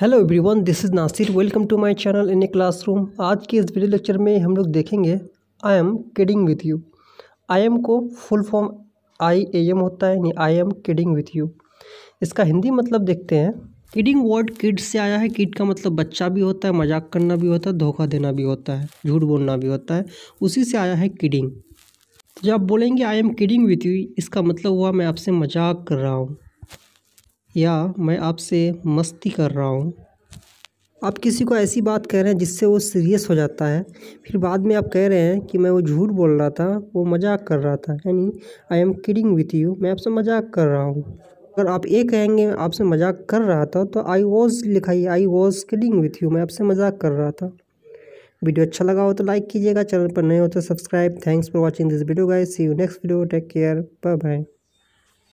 hello everyone this is Nasir welcome to my channel in a classroom आज के इस video lecture में हम लोग देखेंगे I am kidding with you I am को full form I A M होता है यानी I am kidding with you इसका हिंदी मतलब देखते हैं किडिंग वर्ड किड से आया है किड का मतलब बच्चा भी होता है मजाक करना भी होता है धोखा देना भी होता है झूठ बोलना भी होता है उसी से आया है किडिंग तो जब आप बोलेंगे I am kidding with you इसका मतलब हुआ मैं आपसे मजाक कर रहा हूँ या मैं आपसे मस्ती कर रहा हूँ आप किसी को ऐसी बात कह रहे हैं जिससे वो सीरियस हो जाता है फिर बाद में आप कह रहे हैं कि मैं वो झूठ बोल रहा था वो मजाक कर रहा था यानी I am kidding with you मैं आपसे मजाक कर रहा हूँ अगर आप ये कहेंगे आपसे मजाक कर रहा था तो आई वॉज लिखाइए I was kidding with you मैं आपसे मजाक कर रहा था वीडियो अच्छा लगा हो तो लाइक कीजिएगा चैनल पर नए हो तो subscribe thanks for watching this video guys see you next video take care bye bye